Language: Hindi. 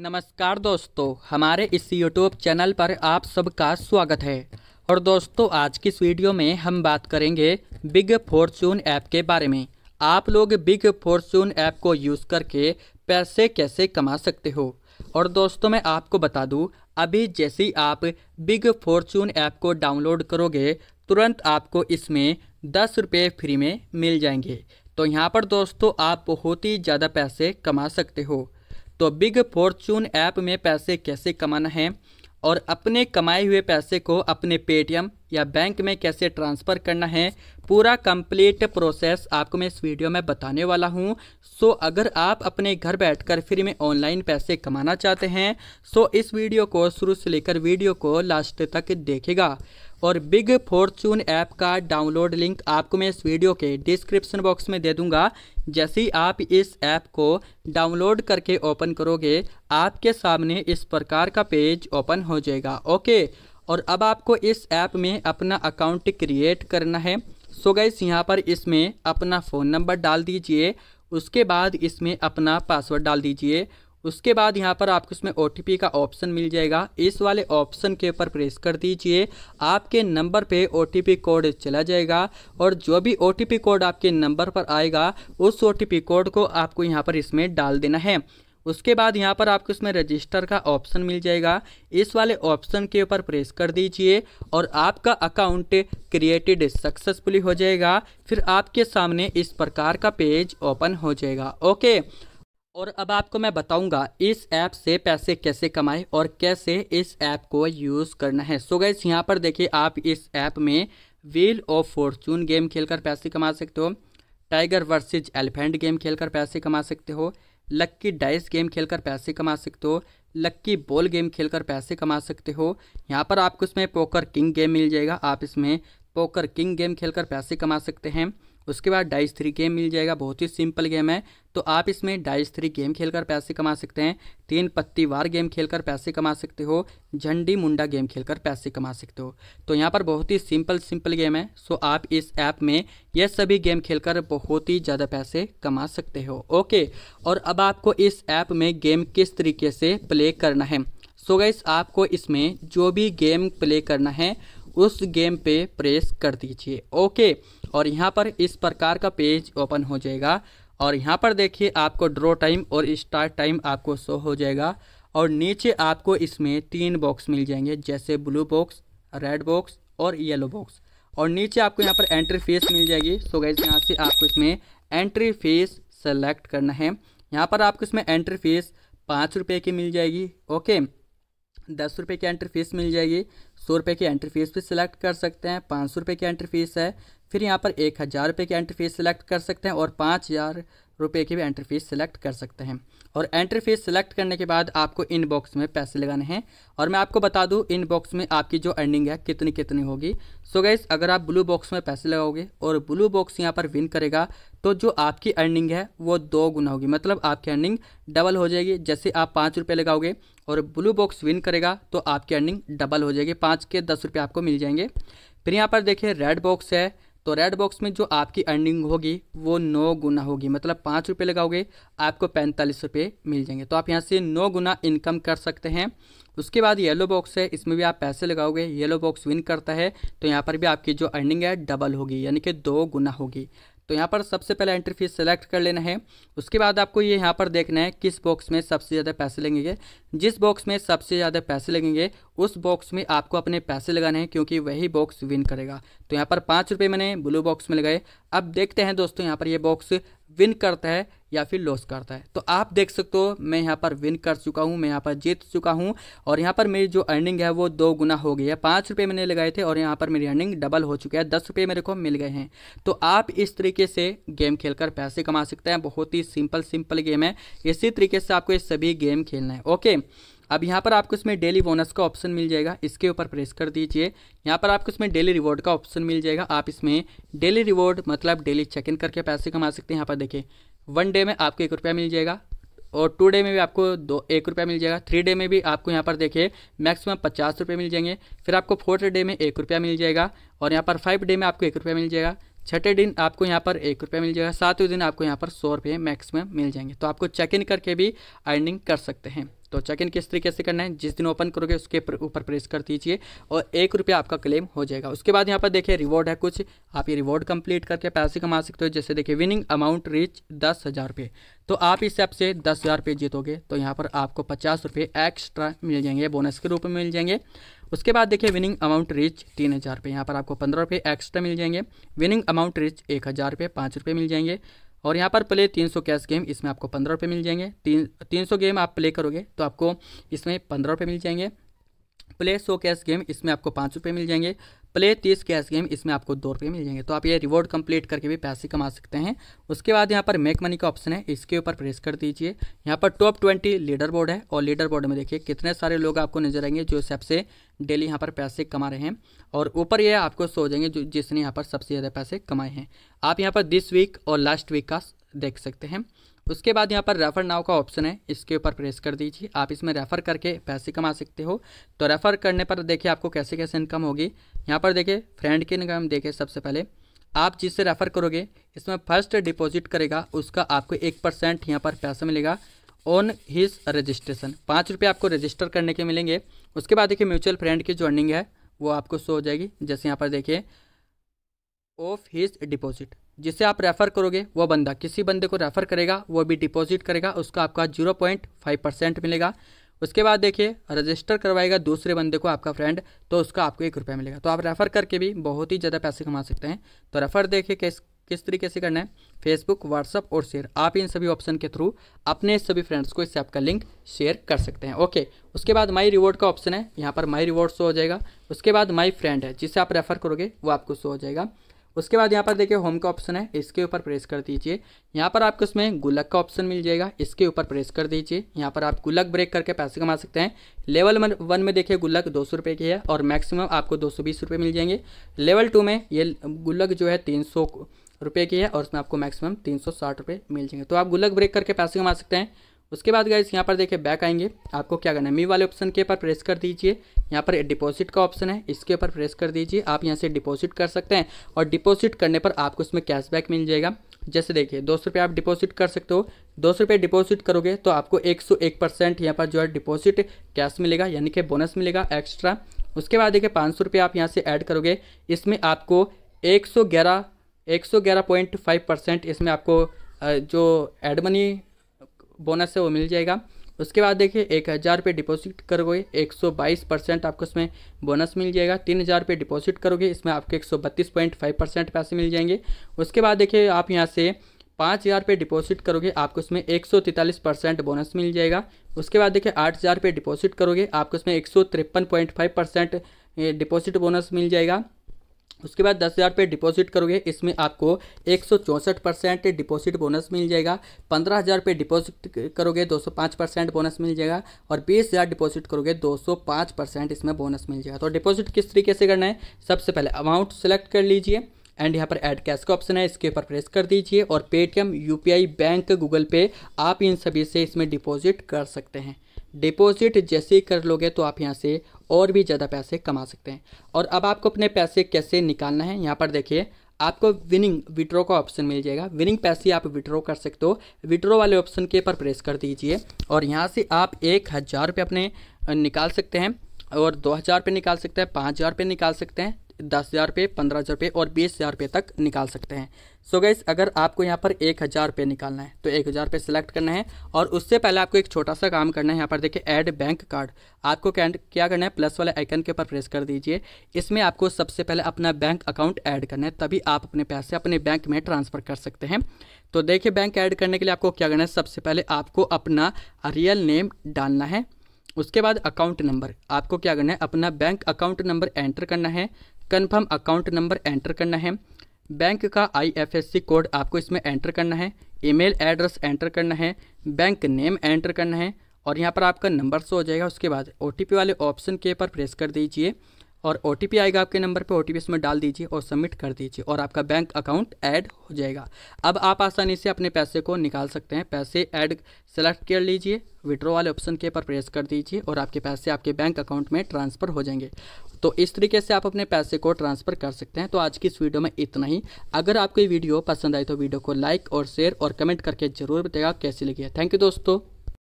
नमस्कार दोस्तों हमारे इस यूट्यूब चैनल पर आप सबका स्वागत है और दोस्तों आज की इस वीडियो में हम बात करेंगे बिग फॉर्चून ऐप के बारे में आप लोग बिग फॉर्चून ऐप को यूज़ करके पैसे कैसे कमा सकते हो और दोस्तों मैं आपको बता दूं अभी जैसे ही आप बिग फॉर्चून ऐप को डाउनलोड करोगे तुरंत आपको इसमें दस रुपये फ्री में मिल जाएंगे तो यहाँ पर दोस्तों आप बहुत ही ज़्यादा पैसे कमा सकते हो तो बिग फॉर्चून ऐप में पैसे कैसे कमाना है और अपने कमाए हुए पैसे को अपने पेटीएम या बैंक में कैसे ट्रांसफ़र करना है पूरा कंप्लीट प्रोसेस आपको मैं इस वीडियो में बताने वाला हूं सो अगर आप अपने घर बैठकर फ्री में ऑनलाइन पैसे कमाना चाहते हैं सो इस वीडियो को शुरू से लेकर वीडियो को लास्ट तक देखेगा और बिग फॉर्चून ऐप का डाउनलोड लिंक आपको मैं इस वीडियो के डिस्क्रिप्शन बॉक्स में दे दूंगा जैसे ही आप इस ऐप को डाउनलोड करके ओपन करोगे आपके सामने इस प्रकार का पेज ओपन हो जाएगा ओके और अब आपको इस ऐप में अपना अकाउंट क्रिएट करना है सो गैस यहाँ पर इसमें अपना फ़ोन नंबर डाल दीजिए उसके बाद इसमें अपना पासवर्ड डाल दीजिए उसके बाद यहाँ पर आपको इसमें ओ का ऑप्शन मिल जाएगा इस वाले ऑप्शन के ऊपर प्रेस कर दीजिए आपके नंबर पे ओ कोड चला जाएगा और जो भी ओ कोड आपके नंबर पर आएगा उस ओ कोड को आपको यहाँ पर इसमें डाल देना है उसके बाद यहाँ पर आपको इसमें रजिस्टर का ऑप्शन मिल जाएगा इस वाले ऑप्शन के ऊपर प्रेस कर दीजिए और आपका अकाउंट क्रिएटेड सक्सेसफुली हो जाएगा फिर आपके सामने इस प्रकार का पेज ओपन हो जाएगा ओके और अब आपको मैं बताऊंगा इस ऐप से पैसे कैसे कमाएं और कैसे इस ऐप को यूज़ करना है सो so गैस यहाँ पर देखिए आप इस ऐप में व्हील ऑफ फॉर्चून गेम खेलकर पैसे कमा सकते हो टाइगर वर्सेज एलिफेंट गेम खेलकर पैसे कमा सकते हो लक्की डाइस गेम खेलकर पैसे कमा सकते हो लक्की बॉल गेम खेलकर पैसे कमा सकते हो यहाँ पर आपको इसमें पोकर किंग गेम मिल जाएगा आप इसमें पोकर किंग गेम खेलकर पैसे कमा सकते हैं उसके बाद डाइस थ्री गेम मिल जाएगा बहुत ही सिंपल गेम है तो आप इसमें डाइस थ्री गेम खेलकर पैसे कमा सकते हैं तीन पत्ती वार गेम खेलकर पैसे कमा सकते हो झंडी मुंडा गेम खेलकर पैसे कमा सकते हो तो यहाँ पर बहुत ही सिंपल सिंपल गेम है सो आप इस ऐप में यह सभी गेम खेलकर बहुत ही ज़्यादा पैसे कमा सकते हो ओके और अब आपको इस ऐप में गेम किस तरीके से प्ले करना है सो so गैस आपको इसमें जो भी गेम प्ले करना है उस गेम पे प्रेस कर दीजिए ओके और यहाँ पर इस प्रकार का पेज ओपन हो जाएगा और यहाँ पर देखिए आपको ड्रॉ टाइम और स्टार्ट टाइम आपको शो हो जाएगा और नीचे आपको इसमें तीन बॉक्स मिल जाएंगे जैसे ब्लू बॉक्स रेड बॉक्स और येलो बॉक्स और नीचे आपको यहाँ पर एंट्री फीस मिल जाएगी सो गैस यहाँ से आपको इसमें एंट्री फीस सेलेक्ट करना है यहाँ पर आपको इसमें एंट्री फीस पाँच रुपये की मिल जाएगी ओके दस रुपये की एंट्री फीस मिल जाएगी सौ रुपये की एंट्री फीस भी सिलेक्ट कर सकते हैं पाँच सौ रुपये की एंट्री फीस है फिर यहाँ पर एक हज़ार रुपये की एंट्री फीस सिलेक्ट कर सकते हैं और पाँच हज़ार रुपये की भी एंट्री फीस सिलेक्ट कर सकते हैं और एंट्री फीस सिलेक्ट करने के बाद आपको इनबॉक्स में पैसे लगाने हैं और मैं आपको बता दूँ इनबॉक्स में आपकी जो अर्निंग है कितनी कितनी होगी सो गैस अगर आप ब्लू बॉक्स में पैसे लगाओगे और ब्लू बॉक्स यहाँ पर विन करेगा तो जो आपकी अर्निंग है वो दो गुना होगी मतलब आपकी अर्निंग डबल हो जाएगी जैसे आप पाँच रुपये लगाओगे और ब्लू बॉक्स विन करेगा तो आपकी अर्निंग डबल हो जाएगी पाँच के दस रुपये आपको मिल जाएंगे फिर यहाँ पर देखिए रेड बॉक्स है तो रेड बॉक्स में जो आपकी अर्निंग होगी वो नौ गुना होगी मतलब पाँच रुपये लगाओगे आपको पैंतालीस रुपये मिल जाएंगे तो आप यहाँ से नौ गुना इनकम कर सकते हैं उसके बाद येलो बॉक्स है इसमें भी आप पैसे लगाओगे येलो बॉक्स विन करता है तो यहाँ पर भी आपकी जो अर्निंग है डबल होगी यानी कि दो गुना होगी तो यहाँ पर सबसे पहले एंट्री फीस सेलेक्ट कर लेना है उसके बाद आपको ये यहाँ पर देखना है किस बॉक्स में सबसे ज़्यादा पैसे लगेंगे जिस बॉक्स में सबसे ज़्यादा पैसे लगेंगे उस बॉक्स में आपको अपने पैसे लगाने हैं क्योंकि वही बॉक्स विन करेगा तो यहाँ पर पाँच रुपये मैंने ब्लू बॉक्स में लगाए अब देखते हैं दोस्तों यहाँ पर ये बॉक्स विन करता है या फिर लॉस करता है तो आप देख सकते हो मैं यहाँ पर विन कर चुका हूँ मैं यहाँ पर जीत चुका हूँ और यहाँ पर मेरी जो अर्निंग है वो दो गुना हो गई है पाँच रुपये मैंने लगाए थे और यहाँ पर मेरी अर्निंग डबल हो चुकी है दस रुपये मेरे को मिल गए हैं तो आप इस तरीके से गेम खेलकर पैसे कमा सकते हैं बहुत ही सिंपल सिंपल गेम है इसी तरीके से आपको ये सभी गेम खेलना है ओके अब यहाँ पर आपको इसमें डेली बोनस का ऑप्शन मिल जाएगा इसके ऊपर प्रेस कर दीजिए यहाँ पर आपको इसमें डेली रिवॉर्ड का ऑप्शन मिल जाएगा आप इसमें डेली रिवॉर्ड मतलब डेली चेक इन करके पैसे कमा सकते हैं यहाँ पर देखिए वन डे में आपको एक रुपया मिल जाएगा और टू डे में भी आपको दो एक रुपया मिल जाएगा थ्री डे में भी आपको यहाँ पर देखिए मैक्सिमम पचास रुपये मिल जाएंगे फिर आपको फोर्थ डे में एक रुपया मिल जाएगा और यहाँ पर फाइव डे में आपको एक रुपया मिल जाएगा छठे दिन आपको यहाँ पर एक रुपया मिल जाएगा सातवें दिन आपको यहाँ पर सौ रुपये मैक्सिमम मिल जाएंगे तो आपको चेक इन करके भी अर्निंग कर सकते हैं तो चेक इन किस तरीके से करना है जिस दिन ओपन करोगे उसके ऊपर प्रेस कर दीजिए और एक रुपया आपका क्लेम हो जाएगा उसके बाद यहाँ पर देखिए रिवॉर्ड है कुछ आप ये रिवॉर्ड कंप्लीट करके पैसे कमा सकते हो जैसे देखिए विनिंग अमाउंट रीच दस हज़ार रुपये तो आप इस ऐप से दस हज़ार रुपये जीतोगे तो यहाँ पर आपको पचास रुपये एक्स्ट्रा मिल जाएंगे बोनस के रूप में मिल जाएंगे उसके बाद देखिए विनिंग अमाउंट रीच तीन हज़ार रुपये यहाँ पर आपको पंद्रह रुपये एक्स्ट्रा मिल जाएंगे विनिंग अमाउंट रीच एक हज़ार रुपये पाँच रुपये मिल जाएंगे और यहाँ पर प्ले 300 कैश गेम इसमें आपको पंद्रह रुपये मिल जाएंगे तीन तीन सौ गेम आप प्ले करोगे तो आपको इसमें पंद्रह रुपये मिल जाएंगे प्ले सौ कैश गेम इसमें आपको पाँच रुपये मिल जाएंगे प्ले तीस कैश गेम इसमें आपको दो रुपये मिल जाएंगे तो आप ये रिवॉर्ड कंप्लीट करके भी पैसे कमा सकते हैं उसके बाद यहाँ पर मेक मनी का ऑप्शन है इसके ऊपर प्रेस कर दीजिए यहाँ पर टॉप ट्वेंटी लीडर बोर्ड है और लीडर बोर्ड में देखिए कितने सारे लोग आपको नजर आएंगे जो सबसे डेली यहाँ पर पैसे कमा रहे हैं और ऊपर ये आपको सो जाएंगे जो जिसने यहाँ पर सबसे ज़्यादा पैसे कमाए हैं आप यहाँ पर दिस वीक और लास्ट वीक का देख सकते हैं उसके बाद यहाँ पर रेफ़र नाव का ऑप्शन है इसके ऊपर प्रेस कर दीजिए आप इसमें रेफ़र करके पैसे कमा सकते हो तो रेफ़र करने पर देखिए आपको कैसे कैसे इनकम होगी यहाँ पर देखिए फ्रेंड की इनकम देखिए सबसे पहले आप जिससे रेफ़र करोगे इसमें फर्स्ट डिपॉजिट करेगा उसका आपको एक परसेंट यहाँ पर पैसा मिलेगा ऑन हिज रजिस्ट्रेशन पाँच रुपये आपको रजिस्टर करने के मिलेंगे उसके बाद देखिए म्यूचुअल फ्रेंड की जो अर्निंग है वो आपको शो हो जाएगी जैसे यहाँ पर देखिए ऑफ हिज डिपॉजिट जिसे आप रेफ़र करोगे वो बंदा किसी बंदे को रेफ़र करेगा वो भी डिपॉजिट करेगा उसका आपका जीरो पॉइंट फाइव परसेंट मिलेगा उसके बाद देखिए रजिस्टर करवाएगा दूसरे बंदे को आपका फ्रेंड तो उसका आपको एक रुपया मिलेगा तो आप रेफ़र करके भी बहुत ही ज़्यादा पैसे कमा सकते हैं तो रेफ़र देखिए किस किस तरीके से करना है फेसबुक व्हाट्सअप और शेयर आप इन सभी ऑप्शन के थ्रू अपने सभी फ्रेंड्स को इस ऐप का लिंक शेयर कर सकते हैं ओके उसके बाद माई रिवॉर्ड का ऑप्शन है यहाँ पर माई रिवॉर्ड शो हो जाएगा उसके बाद माई फ्रेंड है जिसे आप रेफ़र करोगे वो आपको शो हो जाएगा उसके बाद यहाँ पर देखिए होम का ऑप्शन है इसके ऊपर प्रेस कर दीजिए यहाँ पर आपको इसमें गुलक का ऑप्शन मिल जाएगा इसके ऊपर प्रेस कर दीजिए यहाँ पर आप गुलक ब्रेक करके पैसे कमा सकते हैं लेवल वन में देखिए गुलक दो सौ रुपये की है और मैक्सिमम आपको दो सौ बीस रुपये मिल जाएंगे लेवल टू में ये गुलक जो है तीन सौ रुपये की है और उसमें आपको मैक्सिमम तीन सौ साठ रुपये मिल जाएंगे तो आप गुलक ब्रेक करके पैसे कमा सकते हैं उसके बाद गाइज यहाँ पर देखिए बैक आएंगे आपको क्या करना है मी वाले ऑप्शन के ऊपर प्रेस कर दीजिए यहाँ पर डिपॉजिट का ऑप्शन है इसके ऊपर प्रेस कर दीजिए आप यहाँ से डिपॉजिट कर सकते हैं और डिपॉजिट करने पर आपको उसमें कैशबैक मिल जाएगा जैसे देखिए दो सौ आप डिपॉजिट कर सकते हो दो सौ डिपॉजिट करोगे तो आपको एक सौ एक परसेंट यहाँ पर जो है डिपॉजिट कैश मिलेगा यानी कि बोनस मिलेगा एक्स्ट्रा उसके बाद देखिए पाँच सौ आप यहाँ से ऐड करोगे इसमें आपको एक सौ ग्यारह एक सौ ग्यारह पॉइंट फाइव परसेंट इसमें आपको जो एड मनी बोनस है वो मिल जाएगा उसके बाद देखिए एक हज़ार रुपये डिपॉजिट करोगे एक सौ बाईस परसेंट आपको इसमें बोनस मिल जाएगा तीन हज़ार रुपये डिपॉजिट करोगे इसमें आपको एक सौ बत्तीस पॉइंट फाइव परसेंट पैसे मिल जाएंगे उसके बाद देखिए आप यहाँ से पाँच हज़ार रुपये डिपॉजिट करोगे आपको उसमें एक सौ तैंतालीस परसेंट बोनस मिल जाएगा उसके बाद देखिए आठ हज़ार रुपये डिपॉजिट करोगे आपको उसमें एक सौ तिरपन point five percent deposit bonus मिल जाएगा उसके बाद दस हज़ार रुपये डिपॉजिट करोगे इसमें आपको एक सौ चौंसठ परसेंट डिपॉजिट बोनस मिल जाएगा पंद्रह हज़ार रुपये डिपॉजिट करोगे दो सौ पाँच परसेंट बोनस मिल जाएगा और बीस हज़ार डिपॉजिट करोगे दो सौ पाँच परसेंट इसमें बोनस मिल जाएगा तो डिपॉजिट किस तरीके से करना है सबसे पहले अमाउंट सेलेक्ट कर लीजिए एंड यहाँ पर ऐड कैश का ऑप्शन है इसके ऊपर प्रेस कर दीजिए और पेटीएम आई बैंक गूगल पे आप इन सभी से इसमें डिपॉजिट कर सकते हैं डिपॉजिट जैसे ही कर लोगे तो आप यहाँ से और भी ज़्यादा पैसे कमा सकते हैं और अब आपको अपने पैसे कैसे निकालना है यहाँ पर देखिए आपको विनिंग विड्रो का ऑप्शन मिल जाएगा विनिंग पैसे आप विड्रो कर सकते हो विड्रो वाले ऑप्शन के पर प्रेस कर दीजिए और यहाँ से आप एक हज़ार रुपये अपने निकाल सकते हैं और दो हज़ार रुपये निकाल सकते हैं पाँच हज़ार रुपये निकाल सकते हैं दस हज़ार रुपये पंद्रह हज़ार रुपये और बीस हज़ार रुपये तक निकाल सकते हैं सो so गैस अगर आपको यहाँ पर एक हज़ार रुपये निकालना है तो एक हज़ार रुपये सेलेक्ट करना है और उससे पहले आपको एक छोटा सा काम करना है यहाँ पर देखिए ऐड बैंक कार्ड आपको क्या करना है प्लस वाले आइकन के ऊपर प्रेस कर दीजिए इसमें आपको सबसे पहले अपना बैंक अकाउंट ऐड करना है तभी आप अपने पैसे अपने बैंक में ट्रांसफ़र कर सकते हैं तो देखिए बैंक ऐड करने के लिए आपको क्या करना है सबसे पहले आपको अपना रियल नेम डालना है उसके बाद अकाउंट नंबर आपको क्या करना है अपना बैंक अकाउंट नंबर एंटर करना है कन्फर्म अकाउंट नंबर एंटर करना है बैंक का आईएफएससी कोड आपको इसमें एंटर करना है ईमेल एड्रेस एंटर करना है बैंक नेम एंटर करना है और यहाँ पर आपका नंबर शो हो जाएगा उसके बाद ओ वाले ऑप्शन के पर प्रेस कर दीजिए और ओ आएगा आपके नंबर पे ओ टी उसमें डाल दीजिए और सबमिट कर दीजिए और आपका बैंक अकाउंट ऐड हो जाएगा अब आप आसानी से अपने पैसे को निकाल सकते हैं पैसे ऐड सेलेक्ट कर लीजिए विड्रॉ वाले ऑप्शन के ऊपर प्रेस कर दीजिए और आपके पैसे आपके बैंक अकाउंट में ट्रांसफ़र हो जाएंगे तो इस तरीके से आप अपने पैसे को ट्रांसफ़र कर सकते हैं तो आज की इस वीडियो में इतना ही अगर आपको ये वीडियो पसंद आई तो वीडियो को लाइक और शेयर और कमेंट करके ज़रूर बताएगा कैसी लगी है थैंक यू दोस्तों